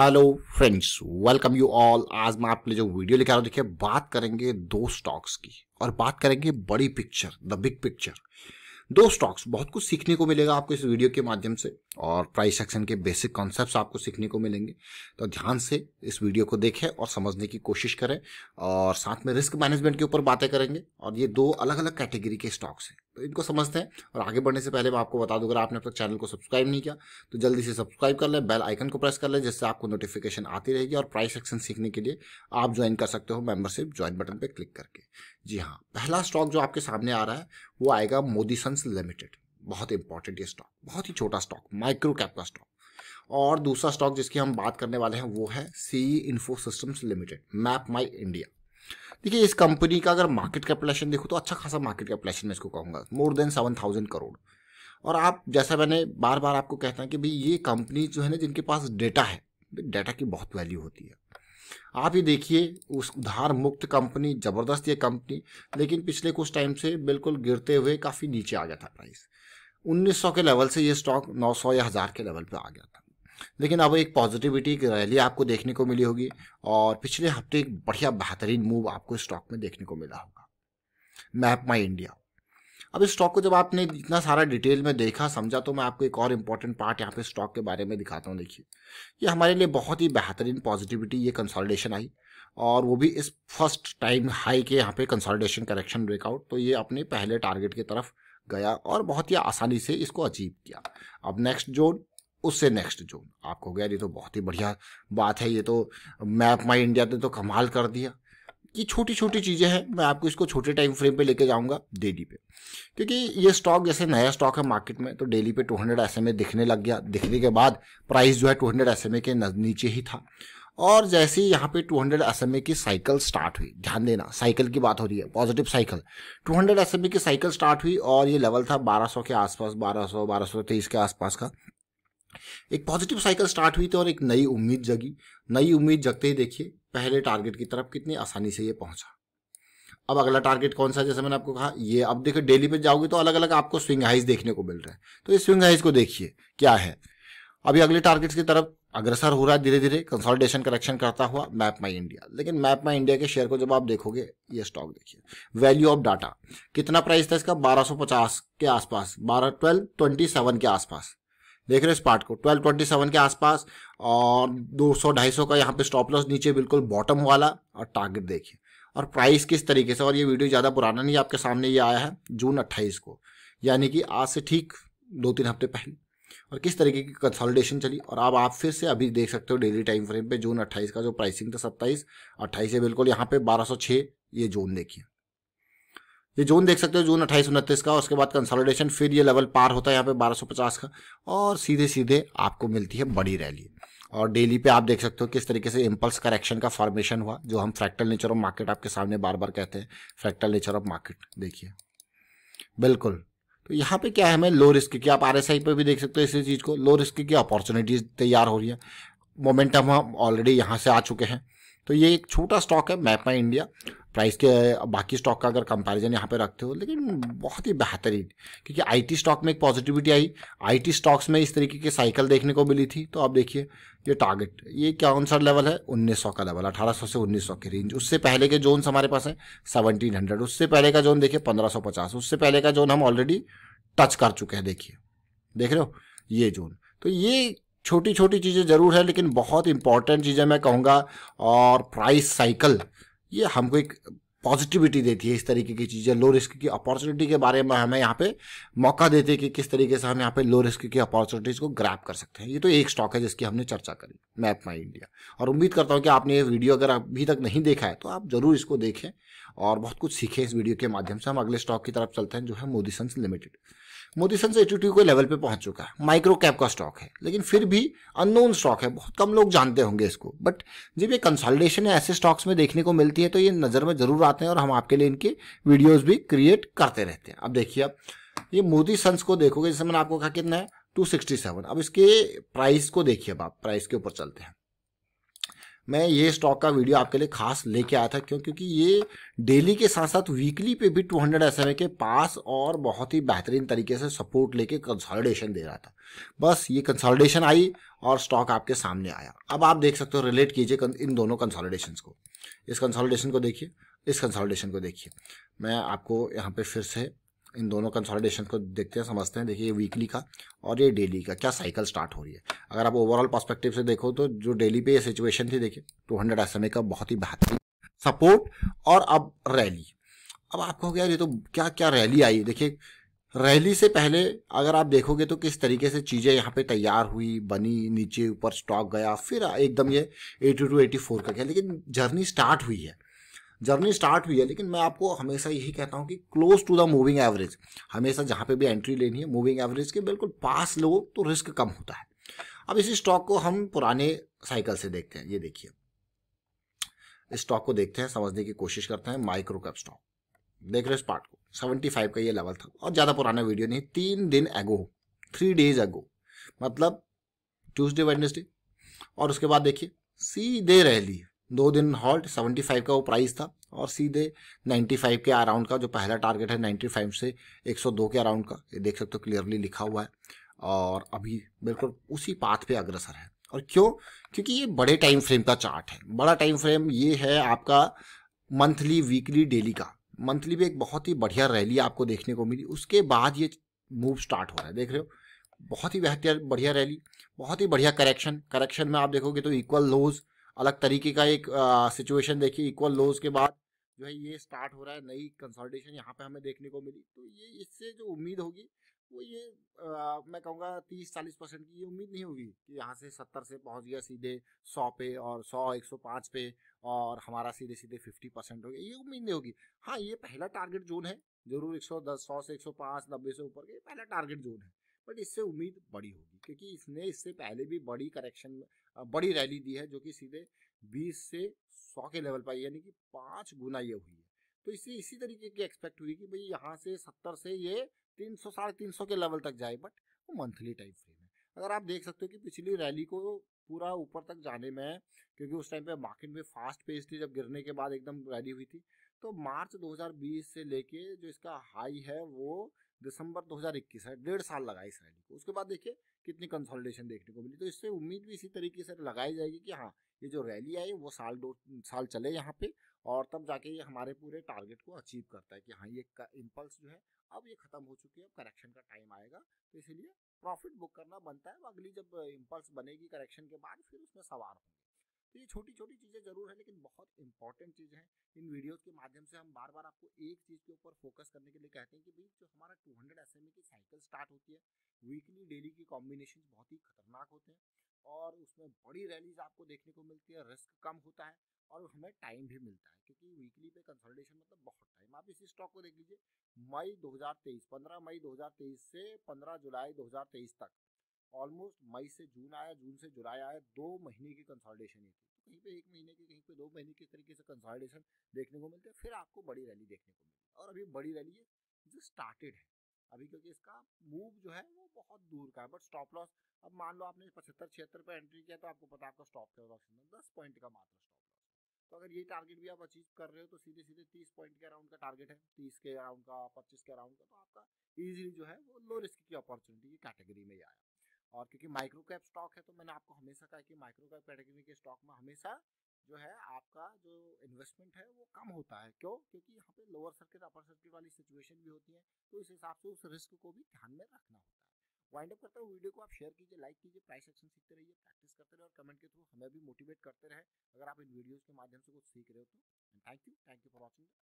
hello friends welcome you all आज मैं आपके लिए जो वीडियो लिखा रहा हूँ देखिए बात करेंगे दो स्टॉक्स की और बात करेंगे बड़ी पिक्चर द बिग पिक्चर दो स्टॉक्स बहुत कुछ सीखने को मिलेगा आपको इस वीडियो के माध्यम से और प्राइस एक्शन के बेसिक कॉन्सेप्ट आपको सीखने को मिलेंगे तो ध्यान से इस वीडियो को देखें और समझने की कोशिश करें और साथ में रिस्क मैनेजमेंट के ऊपर बातें करेंगे और ये दो अलग अलग कैटेगरी के स्टॉक्स हैं तो इनको समझते हैं और आगे बढ़ने से पहले मैं आपको बता दूँ अगर आपने अब तक चैनल को सब्सक्राइब नहीं किया तो जल्दी से सब्सक्राइब कर लें बेल आइकन को प्रेस कर लें जिससे आपको नोटिफिकेशन आती रहेगी और प्राइस एक्शन सीखने के लिए आप ज्वाइन कर सकते हो मेम्बरशिप ज्वाइन बटन पर क्लिक करके जी हाँ पहला स्टॉक जो आपके सामने आ रहा है वो आएगा मोदी सन्स लिमिटेड बहुत इंपॉर्टेंट ये स्टॉक बहुत ही छोटा स्टॉक माइक्रो कैप का स्टॉक और दूसरा स्टॉक जिसकी हम बात करने वाले हैं वो है C info systems limited map my India देखिए इस कंपनी का अगर मार्केट कैपिटलेशन देखो तो अच्छा खासा मार्केट कैपिटलेशन मैं इसको कहूँगा more than seven thousand crore और आप जैसा मैंने बार बार आपको कहता है कि भाई ये कंपनी जो है ना जिनके पास डेटा है डेटा की बहुत वैल्यू होती है आप ये देखिए उस उधार मुक्त कंपनी ज़बरदस्त ये कंपनी लेकिन पिछले कुछ टाइम से बिल्कुल गिरते हुए काफ़ी नीचे आ गया था प्राइस 1900 के लेवल से ये स्टॉक 900 या हज़ार के लेवल पर आ गया था लेकिन अब एक पॉजिटिविटी की रैली आपको देखने को मिली होगी और पिछले हफ्ते एक बढ़िया बेहतरीन मूव आपको स्टॉक में देखने को मिला होगा मैप माई इंडिया अब इस स्टॉक को जब आपने इतना सारा डिटेल में देखा समझा तो मैं आपको एक और इंपॉर्टेंट पार्ट यहाँ पे स्टॉक के बारे में दिखाता हूँ देखिए ये हमारे लिए बहुत ही बेहतरीन पॉजिटिविटी ये कंसोलिडेशन आई और वो भी इस फर्स्ट टाइम हाई के यहाँ पे कंसोलिडेशन करेक्शन ब्रेकआउट तो ये अपने पहले टारगेट की तरफ गया और बहुत ही आसानी से इसको अचीव किया अब नेक्स्ट जोन उससे नेक्स्ट जोन आपको गया ये तो बहुत ही बढ़िया बात है ये तो मैप माई इंडिया ने तो कमाल कर दिया ये छोटी छोटी चीज़ें हैं मैं आपको इसको छोटे टाइम फ्रेम पे लेके जाऊंगा डेली पे क्योंकि ये स्टॉक जैसे नया स्टॉक है मार्केट में तो डेली पे 200 हंड्रेड दिखने लग गया दिखने के बाद प्राइस जो है 200 हंड्रेड के नीचे ही था और जैसे ही यहाँ पे 200 हंड्रेड की साइकिल स्टार्ट हुई ध्यान देना साइकिल की बात हो रही है पॉजिटिव साइकिल 200 हंड्रेड की साइकिल स्टार्ट हुई और ये लेवल था 1200 के आसपास 1200 1223 के आसपास का एक पॉजिटिव साइकिल स्टार्ट हुई थी और एक नई उम्मीद जगी नई उम्मीद जगते ही देखिए पहले टारगेट की तरफ कितनी आसानी से ये पहुंचा अब अगला टारगेट कौन सा जैसे मैंने आपको कहा ये अब देखो डेली पे जाओगे तो अलग अलग आपको स्विंग हाइज देखने को मिल रहा है तो इस स्विंग हाइज को देखिए क्या है अभी अगले टारगेट्स की तरफ अग्रसर हो रहा है धीरे धीरे कंसोलिडेशन करेक्शन करता हुआ मैप माई इंडिया लेकिन मैप माई इंडिया के शेयर को जब आप देखोगे ये स्टॉक देखिए वैल्यू ऑफ डाटा कितना प्राइस था इसका 1250 के आसपास बारह ट्वेल्व ट्वेंटी के आसपास देख रहे हो इस पार्ट को 1227 के आसपास और 200 250 का यहाँ पे स्टॉप लॉस नीचे बिल्कुल बॉटम वाला और टारगेट देखिए और प्राइस किस तरीके से और ये वीडियो ज़्यादा पुराना नहीं आपके सामने ये आया है जून 28 को यानी कि आज से ठीक दो तीन हफ्ते पहले और किस तरीके की कंसोलिडेशन चली और अब आप फिर से अभी देख सकते हो डेली टाइम फ्रेम पर जून अट्ठाईस का जो प्राइसिंग था सत्ताईस अट्ठाईस है बिल्कुल यहाँ पर बारह ये जोन देखिए ये जून देख सकते हो जून अट्ठाईस उनतीस का उसके बाद कंसोलिडेशन फिर ये लेवल पार होता है यहाँ पे बारह का और सीधे सीधे आपको मिलती है बड़ी रैली और डेली पे आप देख सकते हो किस तरीके से इम्पल्स करेक्शन का फॉर्मेशन हुआ जो हम फ्रैक्टल नेचर ऑफ मार्केट आपके सामने बार बार कहते हैं फ्रैक्टल नेचर ऑफ मार्केट देखिए बिल्कुल तो यहाँ पे क्या है हमें लो रिस्क की आप आर एस आई पर भी देख सकते हो इसी चीज़ को लो रिस्क की अपॉर्चुनिटीज़ तैयार हो रही है मोमेंटम हम ऑलरेडी यहाँ से आ चुके हैं तो ये एक छोटा स्टॉक है मैप माई इंडिया प्राइस के बाकी स्टॉक का अगर कंपैरिजन यहाँ पे रखते हो लेकिन बहुत ही बेहतरीन क्योंकि आईटी स्टॉक में एक पॉजिटिविटी आई आईटी स्टॉक्स में इस तरीके की साइकिल देखने को मिली थी तो आप देखिए ये टारगेट ये कौन सा लेवल है 1900 का लेवल 1800 से 1900 की रेंज उससे पहले के जोन्स हमारे पास है सेवनटीन उससे पहले का जोन देखिए पंद्रह उससे पहले का जोन हम ऑलरेडी टच कर चुके हैं देखिए देख रहे हो ये जोन तो ये छोटी छोटी चीज़ें ज़रूर है लेकिन बहुत इंपॉर्टेंट चीज़ें मैं कहूँगा और प्राइस साइकिल ये हमको एक पॉजिटिविटी देती है इस तरीके की चीज़ें लो रिस्क की अपॉर्चुनिटी के बारे में हमें यहाँ पे मौका देते हैं कि किस तरीके से हम यहाँ पे लो रिस्क की अपॉर्चुनिटीज़ को ग्रैप कर सकते हैं ये तो एक स्टॉक है जिसकी हमने चर्चा करी मैप माई इंडिया और उम्मीद करता हूँ कि आपने ये वीडियो अगर अभी तक नहीं देखा है तो आप ज़रूर इसको देखें और बहुत कुछ सीखें इस वीडियो के माध्यम से हम अगले स्टॉक की तरफ चलते हैं जो है Modi sons limited Modi Motisons eighty के लेवल पे पहुंच चुका है माइक्रो कैप का स्टॉक है लेकिन फिर भी अननोन स्टॉक है बहुत कम लोग जानते होंगे इसको बट जब ये है ऐसे स्टॉक्स में देखने को मिलती है तो ये नज़र में ज़रूर आते हैं और हम आपके लिए इनके वीडियोज़ भी क्रिएट करते रहते हैं अब देखिए आप ये मोदी सन्स को देखोगे जैसे मैंने आपको कहा कितना है टू अब इसके प्राइस को देखिए अब आप प्राइस के ऊपर चलते हैं मैं ये स्टॉक का वीडियो आपके लिए खास लेके आया था क्यों क्योंकि ये डेली के साथ साथ वीकली पे भी 200 हंड्रेड के पास और बहुत ही बेहतरीन तरीके से सपोर्ट लेके कंसोलिडेशन दे रहा था बस ये कंसोलिडेशन आई और स्टॉक आपके सामने आया अब आप देख सकते हो रिलेट कीजिए इन दोनों कंसोलिडेशन को इस कंसोलिडेशन को देखिए इस कंसोलिडेशन को देखिए मैं आपको यहाँ पर फिर से इन दोनों कंसोलिडेशन को देखते हैं समझते हैं देखिए ये वीकली का और ये डेली का क्या साइकिल स्टार्ट हो रही है अगर आप ओवरऑल पर्सपेक्टिव से देखो तो जो डेली पे ये सिचुएशन थी देखिए टू हंड्रेड एस का बहुत ही बेहतरीन सपोर्ट और अब रैली अब आप कहोगे यार ये तो क्या क्या रैली आई देखिए रैली से पहले अगर आप देखोगे तो किस तरीके से चीज़ें यहाँ पे तैयार हुई बनी नीचे ऊपर स्टॉक गया फिर एकदम ये एटी टू एटी फोर का गया लेकिन जर्नी स्टार्ट हुई है जर्नी स्टार्ट हुई है लेकिन मैं आपको हमेशा यही कहता हूँ कि close to the moving average हमेशा जहाँ पे भी एंट्री लेनी है मूविंग एवरेज के बिल्कुल पास लो तो रिस्क कम होता है अब इसी स्टॉक को हम पुराने साइकिल से देखते हैं ये देखिए इस स्टॉक को देखते हैं समझने की कोशिश करते हैं माइक्रो कैप स्टॉक देख रहे हो इस पार्ट को सेवेंटी फाइव का ये लेवल था और ज़्यादा पुराना वीडियो नहीं तीन दिन एगो थ्री डेज एगो मतलब ट्यूसडे वेडनेसडे और उसके बाद देखिए सीधे रैली दो दिन हॉल्ट 75 का वो प्राइस था और सीधे 95 के अराउंड का जो पहला टारगेट है 95 से 102 के अराउंड का ये देख सकते हो क्लियरली लिखा हुआ है और अभी बिल्कुल उसी पाथ पे अग्रसर है और क्यों क्योंकि ये बड़े टाइम फ्रेम का चार्ट है बड़ा टाइम फ्रेम ये है आपका मंथली वीकली डेली का मंथली भी एक बहुत ही बढ़िया रैली आपको देखने को मिली उसके बाद ये मूव स्टार्ट हो रहा है देख रहे हो बहुत ही बेहतर बढ़िया रैली बहुत ही बढ़िया करेक्शन करेक्शन में आप देखोगे तो इक्वल लोज़ अलग तरीके का एक सिचुएशन देखी इक्वल लोज के बाद जो है ये स्टार्ट हो रहा है नई कंसोलिडेशन यहाँ पे हमें देखने को मिली तो ये इससे जो उम्मीद होगी वो ये आ, मैं कहूँगा तीस चालीस परसेंट की ये उम्मीद नहीं होगी कि यहाँ से सत्तर से पहुँच गया सीधे सौ पे और सौ एक सौ पाँच पे और हमारा सीधे सीधे फिफ्टी परसेंट हो गया ये उम्मीद नहीं होगी हाँ ये पहला टारगेट जोन है जरूर एक सौ दस सौ से एक सौ पाँच नब्बे से ऊपर ये पहला टारगेट जोन है बट इससे उम्मीद बड़ी होगी क्योंकि इसने इससे पहले भी बड़ी करेक्शन बड़ी रैली दी है जो कि सीधे 20 से 100 के लेवल पर यानी कि पाँच गुना ये हुई है तो इससे इसी तरीके की एक्सपेक्ट हुई कि भाई यहाँ से सत्तर से ये तीन सौ साढ़े तीन सौ के लेवल तक जाए बट वो मंथली टाइम फ्रेम है अगर आप देख सकते हो कि पिछली रैली को पूरा ऊपर तक जाने में है क्योंकि उस टाइम पे मार्केट में फास्ट पेज थी जब गिरने के बाद एकदम रैली हुई थी तो मार्च 2020 से लेके जो इसका हाई है वो दिसंबर 2021 है डेढ़ साल लगा इस रैली को उसके बाद देखिए कितनी कंसोलिडेशन देखने को मिली तो इससे उम्मीद भी इसी तरीके से लगाई जाएगी कि हाँ ये जो रैली आई वो साल दो साल चले यहाँ पे और तब जाके ये हमारे पूरे टारगेट को अचीव करता है कि हाँ ये इम्पल्स जो है अब ये खत्म हो चुकी है अब करेक्शन का टाइम आएगा तो इसीलिए प्रॉफिट बुक करना बनता है अगली जब इम्पल्स बनेगी करेक्शन के बाद फिर उसमें सवार होंगे तो ये छोटी छोटी चीज़ें जरूर है लेकिन बहुत इंपॉर्टेंट चीज़ है इन वीडियोज़ के माध्यम से हम बार बार आपको एक चीज़ के ऊपर फोकस करने के लिए कहते हैं कि भाई जो हमारा टू हंड्रेड एस की साइकिल स्टार्ट होती है वीकली डेली की कॉम्बिनेशन बहुत ही खतरनाक होते हैं और उसमें बड़ी रैलीज आपको देखने को मिलती है रिस्क कम होता है और हमें टाइम भी मिलता है क्योंकि वीकली पे कंसोलिडेशन मतलब बहुत टाइम आप इसी स्टॉक को देख लीजिए मई 2023 15 मई 2023 से 15 जुलाई 2023 तक ऑलमोस्ट मई से जून आया जून से जुलाई आया दो महीने की कंसोलिडेशन ये थी तो कहीं पे एक महीने की कहीं पे दो महीने के तरीके से कंसोलिडेशन देखने को मिलते हैं फिर आपको बड़ी रैली देखने को मिली और अभी बड़ी रैली है जो स्टार्टेड है अभी क्योंकि इसका मूव जो है वो बहुत दूर का है बट स्टॉप लॉस अब मान लो आपने पचहत्तर छिहत्तर पर एंट्री किया तो आपको पता आपका स्टॉप क्या ऑप्शन में दस पॉइंट का मात्र स्टॉप लॉस तो अगर ये टारगेट भी आप अचीव कर रहे हो तो सीधे सीधे तीस पॉइंट के अराउंड का टारगेट है तीस के अराउंड का पच्चीस के अराउंड का तो आपका ईजिली जो है वो लो रिस्क की अपॉर्चुनिटी की कैटेगरी में ही आया और क्योंकि माइक्रो कैप स्टॉक है तो मैंने आपको हमेशा कहा कि माइक्रो कैप कैटेगरी के स्टॉक में हमेशा जो है आपका जो इन्वेस्टमेंट है वो कम होता है क्यों क्योंकि यहाँ पे लोअर सर्किट अपर सर्किट वाली सिचुएशन भी होती है तो इस हिसाब से उस रिस्क को भी ध्यान में रखना होता है वाइंड अप करता हूँ वीडियो को आप शेयर कीजिए लाइक कीजिए प्राइस एक्शन सीखते रहिए प्रैक्टिस करते रहे और कमेंट के थ्रू हमें भी मोटिवेट करते रहे अगर आप इन वीडियोज़ के माध्यम से कुछ सीख रहे हो तो and thank you thank you for watching